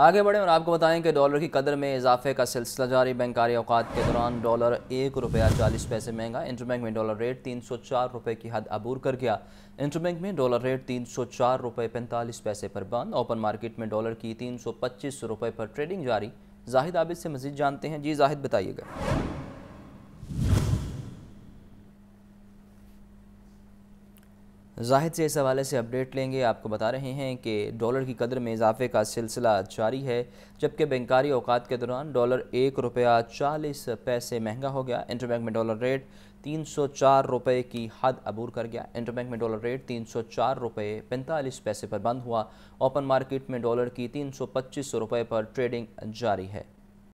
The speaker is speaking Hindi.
आगे बढ़ें और आपको बताएं कि डॉलर की कदर में इजाफे का सिलसिला जारी बैंकारी अवकात के दौरान डॉलर एक रुपया चालीस पैसे महंगा इंटरबैंक में डॉलर रेट तीन सौ चार रुपये की हद अबूर कर गया इंटरबैंक में डॉलर रेट तीन सौ चार रुपये पैंतालीस पैसे पर बंद ओपन मार्केट में डॉलर की तीन सौ पच्चीस रुपये पर ट्रेडिंग जारी जाहिद आबिद से मजीद जानते हैं जी जाहिद बताइएगा जाहिद से इस हवाले से अपडेट लेंगे आपको बता रहे हैं कि डॉलर की कदर में इजाफे का सिलसिला जारी है जबकि बैंकारी अवकात के दौरान डॉलर एक रुपया चालीस पैसे महंगा हो गया इंटरबैंक में डॉलर रेट तीन सौ चार रुपये की हद अबूर कर गया इंटरबैंक में डॉलर रेट तीन सौ चार रुपये पैंतालीस पैसे पर बंद हुआ ओपन मार्केट में डॉलर की तीन सौ पच्चीस रुपये पर ट्रेडिंग जारी है